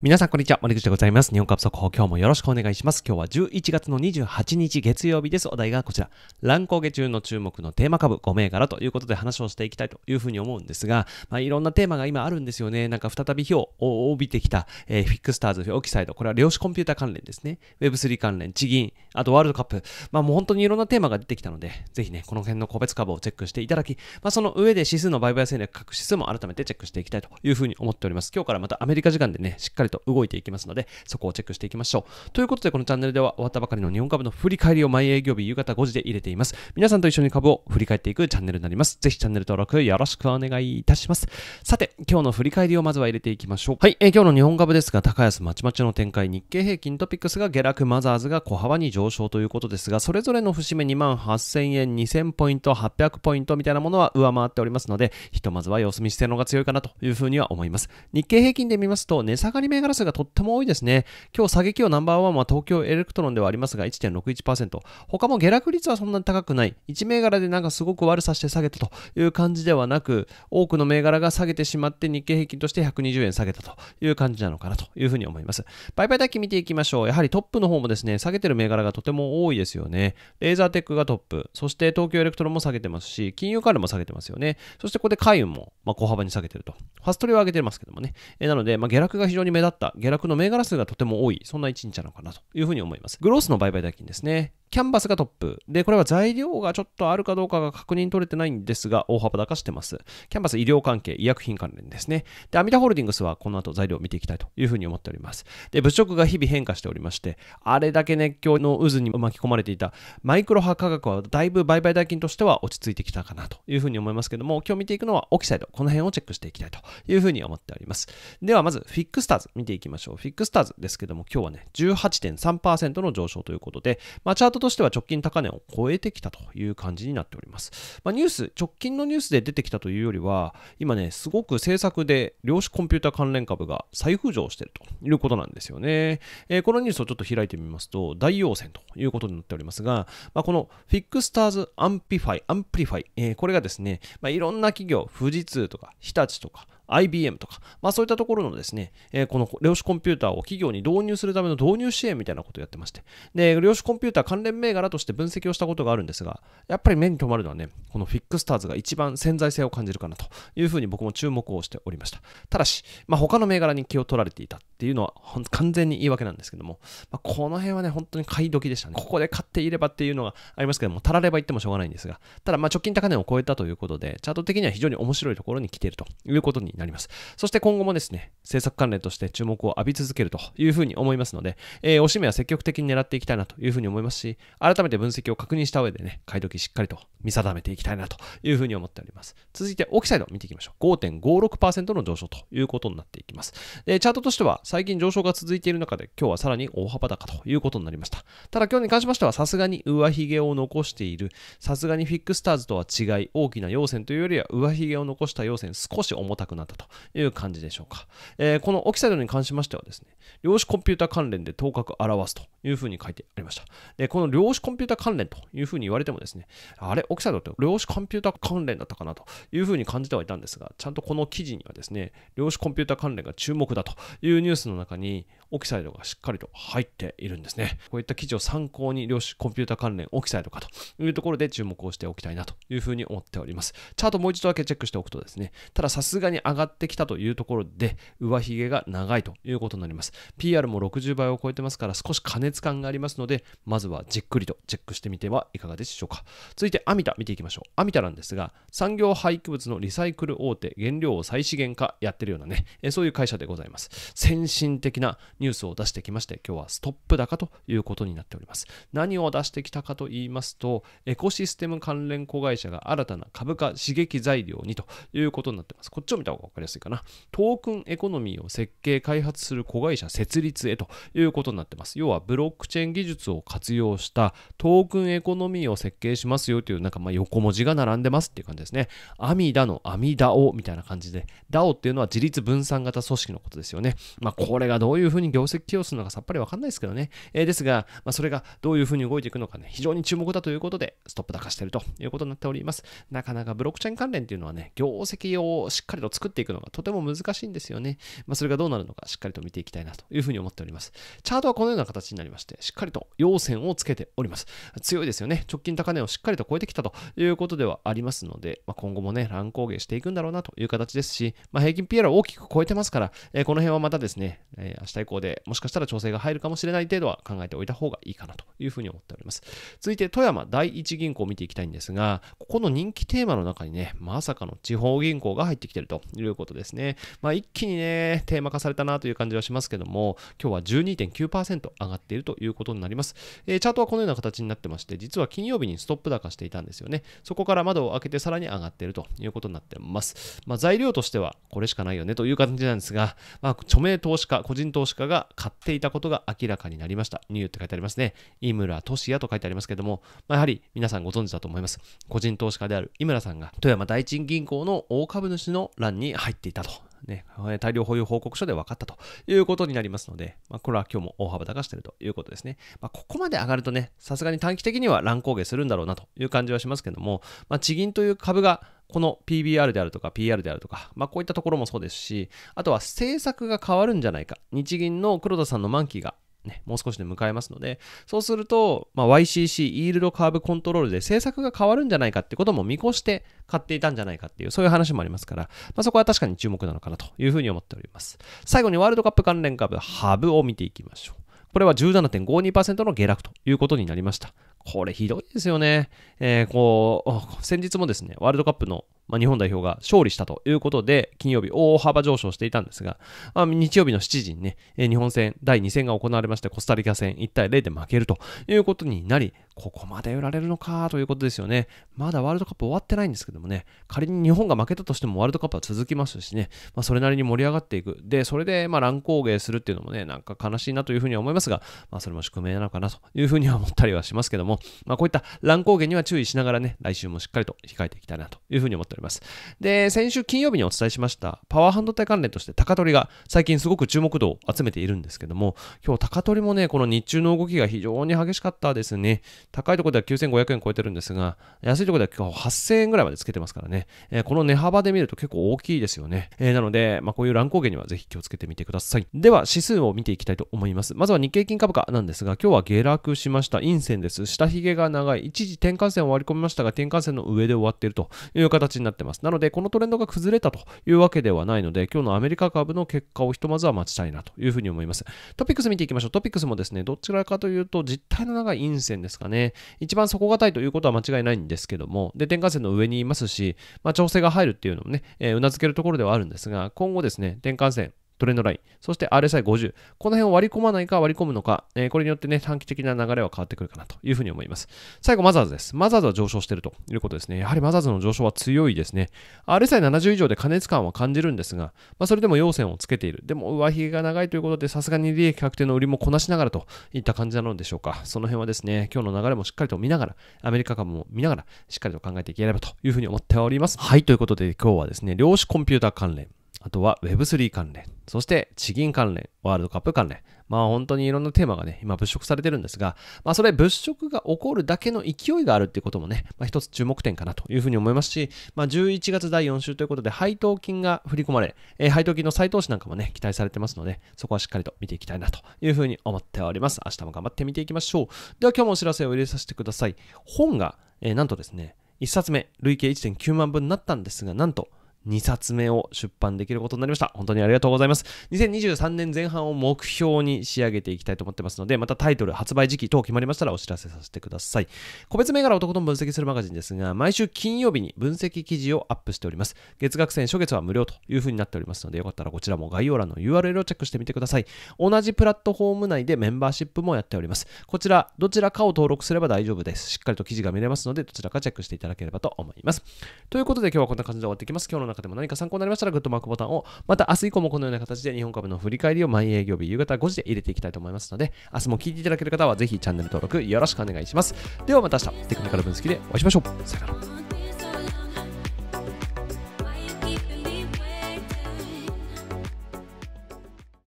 皆さん、こんにちは。森口でございます。日本株速報、今日もよろしくお願いします。今日は11月の28日月曜日です。お題がこちら。乱高下中の注目のテーマ株5銘柄ということで話をしていきたいというふうに思うんですが、まあ、いろんなテーマが今あるんですよね。なんか再び火を帯びてきた、えー、フィックスターズ、オキサイド。これは量子コンピュータ関連ですね。Web3 関連、地銀、あとワールドカップ。まあもう本当にいろんなテーマが出てきたので、ぜひね、この辺の個別株をチェックしていただき、まあその上で指数の売買戦略、各指数も改めてチェックしていきたいというふうに思っております。今日からまたアメリカ時間でね、しっかりりと動いていきますので、そこをチェックしていきましょう。ということで、このチャンネルでは終わったばかりの日本株の振り返りを毎営業日夕方5時で入れています。皆さんと一緒に株を振り返っていくチャンネルになります。ぜひチャンネル登録よろしくお願いいたします。さて、今日の振り返りをまずは入れていきましょう。はい、えー、今日の日本株ですが、高安まちまちの展開、日経平均トピックスが下落、マザーズが小幅に上昇ということですが、それぞれの節目2万8000円、2000ポイント、800ポイントみたいなものは上回っておりますので、ひとまずは様子見姿勢のが強いかなというふうには思います。日経平均で見ますと、値下がり目銘柄数がとっても多いですね。今日下げをナンバーワンは東京エレクトロンではありますが1.61%。他も下落率はそんなに高くない。1銘柄でなんかすごく悪さして下げたという感じではなく、多くの銘柄が下げてしまって日経平均として120円下げたという感じなのかなというふうに思います。売買代金見ていきましょう。やはりトップの方もですね、下げてる銘柄がとても多いですよね。レーザーテックがトップ、そして東京エレクトロンも下げてますし、金融カルも下げてますよね。そしてここで海運も、まあ、小幅に下げてると。ファストリーは上げてますけどもね。えなので、まあ、下落が非常に目立だった下落の銘柄数がとても多い、そんな一日なのかなというふうに思います。グロースの売買代金ですね。キャンバスがトップ。で、これは材料がちょっとあるかどうかが確認取れてないんですが、大幅高してます。キャンバス医療関係、医薬品関連ですね。で、アミダホールディングスはこの後材料を見ていきたいというふうに思っております。で、物色が日々変化しておりまして、あれだけ熱狂の渦に巻き込まれていたマイクロ波価格はだいぶ売買代金としては落ち着いてきたかなというふうに思いますけども、今日見ていくのはオキサイド、この辺をチェックしていきたいというふうに思っております。では、まず、フィックスターズ。見ていきましょう。フィックスターズですけども、今日はね、18.3%の上昇ということで、まあ、チャートとしては直近高値を超えてきたという感じになっております。まあ、ニュース、直近のニュースで出てきたというよりは、今ね、すごく政策で量子コンピュータ関連株が再浮上しているということなんですよね。えー、このニュースをちょっと開いてみますと、大陽線ということになっておりますが、まあ、このフィックスターズアンピファイ、アンプリファイ、えー、これがですね、まあ、いろんな企業、富士通とか日立とか、IBM とか、まあ、そういったところのですね、えー、この量子コンピューターを企業に導入するための導入支援みたいなことをやってまして、で、量子コンピューター関連銘柄として分析をしたことがあるんですが、やっぱり目に留まるのはね、このフィックスターズが一番潜在性を感じるかなというふうに僕も注目をしておりました。ただし、まあ、他の銘柄に気を取られていたっていうのは完全に言い訳なんですけども、まあ、この辺はね、本当に買い時でしたね。ここで買っていればっていうのがありますけども、たられば言ってもしょうがないんですが、ただま直近高値を超えたということで、チャート的には非常に面白いところに来ているということになります。そして今後もですね、政策関連として注目を浴び続けるというふうに思いますので、えー、おしめは積極的に狙っていきたいなというふうに思いますし、改めて分析を確認した上でね、買い時しっかりと見定めていきたいなというふうに思っております。続いて、オキサイド見ていきましょう。5.56%の上昇ということになっていきます。でチャートとしては最近上昇が続いている中で、今日はさらに大幅高ということになりました。ただ今日に関しましては、さすがに上髭を残している、さすがにフィックスターズとは違い、大きな要線というよりは、上髭を残した要線、少し重たくなったという感じでしょうか。えー、このオキサイドに関しましてはですね、量子コンピュータ関連で頭角表すというふうに書いてありました。で、この量子コンピュータ関連というふうに言われてもですね、あれ、オキサイドって量子コンピューター関連だったかなというふうに感じてはいたんですが、ちゃんとこの記事にはですね、量子コンピュータ関連が注目だというニューススの中にオキサイドがしっかりと入っているんですね。こういった記事を参考に、量子コンピュータ関連オキサイドかというところで注目をしておきたいなというふうに思っております。チャートもう一度だけチェックしておくとですね、たださすがに上がってきたというところで、上髭が長いということになります。PR も60倍を超えてますから少し過熱感がありますので、まずはじっくりとチェックしてみてはいかがでしょうか。続いてアミタ見ていきましょう。アミタなんですが、産業廃棄物のリサイクル大手、原料を再資源化やってるようなね、そういう会社でございます。先先進的なニュースを出してきまして、今日はストップ高ということになっております。何を出してきたかと言いますと、エコシステム関連子会社が新たな株価刺激材料にということになってます。こっちを見た方が分かりやすいかな。トークンエコノミーを設計、開発する子会社設立へということになってます。要はブロックチェーン技術を活用したトークンエコノミーを設計しますよというなんかま横文字が並んでますっていう感じですね。阿弥陀の阿弥陀をみたいな感じで、DAO っていうのは自立分散型組織のことですよね。まあ、これがどういうふうに業績寄与するのかさっぱりわかんないですけどね。えー、ですが、まあ、それがどういうふうに動いていくのかね、非常に注目だということで、ストップ高しているということになっております。なかなかブロックチェーン関連っていうのはね、業績をしっかりと作っていくのがとても難しいんですよね。まあ、それがどうなるのか、しっかりと見ていきたいなというふうに思っております。チャートはこのような形になりまして、しっかりと陽線をつけております。強いですよね。直近高値をしっかりと超えてきたということではありますので、まあ、今後もね、乱高下していくんだろうなという形ですし、まあ、平均 PR を大きく超えてますから、えー、この辺はまたですね、ね、えー、明日以降でもしかしたら調整が入るかもしれない程度は考えておいた方がいいかなというふうに思っております。続いて、富山第一銀行を見ていきたいんですが、ここの人気テーマの中にね、まさかの地方銀行が入ってきてるということですね。まあ、一気にね、テーマ化されたなという感じはしますけども、今日は12.9%上がっているということになります。えー、チャートはこのような形になってまして、実は金曜日にストップ高していたんですよね。そこから窓を開けてさらに上がっているということになってます。まあ、材料としてはこれしかないよねという感じなんですが、まあ、著名投資家、個人投資家が買っていたことが明らかになりました。ニューって書いてありますね。井村俊也と書いてありますけども、まあ、やはり皆さんご存知だと思います。個人投資家である井村さんが富山第一銀行の大株主の欄に入っていたとね、大量保有報告書で分かったということになりますので、まあ、これは今日も大幅高しているということですね。まあ、ここまで上がるとね、さすがに短期的には乱高下するんだろうなという感じはしますけども、まあ、地銀という株がこの PBR であるとか PR であるとか、まあ、こういったところもそうですし、あとは政策が変わるんじゃないか。日銀の黒田さんの満期がね、もう少しで迎えますので、そうすると、まあ、YCC、イールドカーブコントロールで政策が変わるんじゃないかってことも見越して買っていたんじゃないかっていう、そういう話もありますから、まあ、そこは確かに注目なのかなというふうに思っております。最後にワールドカップ関連株、ハブを見ていきましょう。これは17.52%の下落ということになりました。これひどいですよね。えー、こう、先日もですね、ワールドカップのまあ、日本代表が勝利したということで、金曜日大幅上昇していたんですが、まあ、日曜日の7時にね、日本戦第2戦が行われまして、コスタリカ戦1対0で負けるということになり、ここまで売られるのかということですよね。まだワールドカップ終わってないんですけどもね、仮に日本が負けたとしてもワールドカップは続きますしね、まあ、それなりに盛り上がっていく。で、それでま乱高下するっていうのもね、なんか悲しいなというふうには思いますが、まあ、それも宿命なのかなというふうには思ったりはしますけども、まあ、こういった乱高下には注意しながらね、来週もしっかりと控えていきたいなというふうに思っております。ります。で、先週金曜日にお伝えしました、パワー半導体関連として高取が最近すごく注目度を集めているんですけども、今日高取もね、この日中の動きが非常に激しかったですね。高いところでは9500円超えてるんですが、安いところでは今日8000円ぐらいまでつけてますからね、えー、この値幅で見ると結構大きいですよね。えー、なので、まあ、こういう乱高下にはぜひ気をつけてみてください。では、指数を見ていきたいと思います。まずは日経金株価なんですが、今日は下落しました。陰線です。下髭が長い。一時転換線を割り込みましたが、転換線の上で終わっているという形になってます。なので、このトレンドが崩れたというわけではないので、今日のアメリカ株の結果をひとまずは待ちたいなというふうに思います。トピックス見ていきましょう。トピックスもですね、どちらかというと、実体の長い陰線ですかね。一番底堅いということは間違いないんですけども、で、転換線の上にいますし、まあ、調整が入るっていうのもね、えー、なずけるところではあるんですが、今後ですね、転換線、トレンドライン、そして RSI50、この辺を割り込まないか割り込むのか、えー、これによってね、短期的な流れは変わってくるかなというふうに思います。最後、マザーズです。マザーズは上昇しているということですね。やはりマザーズの上昇は強いですね。RSI70 以上で過熱感は感じるんですが、まあ、それでも要線をつけている。でも、上髭が長いということで、さすがに利益確定の売りもこなしながらといった感じなのでしょうか。その辺はですね、今日の流れもしっかりと見ながら、アメリカ株も見ながら、しっかりと考えていければというふうに思っております。はい、ということで今日はですね、量子コンピューター関連、あとは Web3 関連、そして地銀関連、ワールドカップ関連。まあ本当にいろんなテーマがね、今物色されてるんですが、まあそれ物色が起こるだけの勢いがあるっていうこともね、まあ一つ注目点かなというふうに思いますし、まあ11月第4週ということで配当金が振り込まれ、えー、配当金の再投資なんかもね、期待されてますので、そこはしっかりと見ていきたいなというふうに思っております。明日も頑張って見ていきましょう。では今日もお知らせを入れさせてください。本が、えー、なんとですね、1冊目、累計1.9万分になったんですが、なんと、2冊目を出版できることになりました。本当にありがとうございます。2023年前半を目標に仕上げていきたいと思ってますので、またタイトル、発売時期等決まりましたらお知らせさせてください。個別銘柄をとことん分析するマガジンですが、毎週金曜日に分析記事をアップしております。月額戦初月は無料という風になっておりますので、よかったらこちらも概要欄の URL をチェックしてみてください。同じプラットフォーム内でメンバーシップもやっております。こちら、どちらかを登録すれば大丈夫です。しっかりと記事が見れますので、どちらかチェックしていただければと思います。ということで今日はこんな感じで終わっていきます。今日の中でも何か参考になりましたらグッドマークボタンを、また明日以降もこのような形で日本株の振り返りを毎営業日夕方5時で入れていきたいと思いますので、明日も聞いていただける方はぜひチャンネル登録よろしくお願いします。ではまた明日、テクニカル分析でお会いしましょう。さよなら。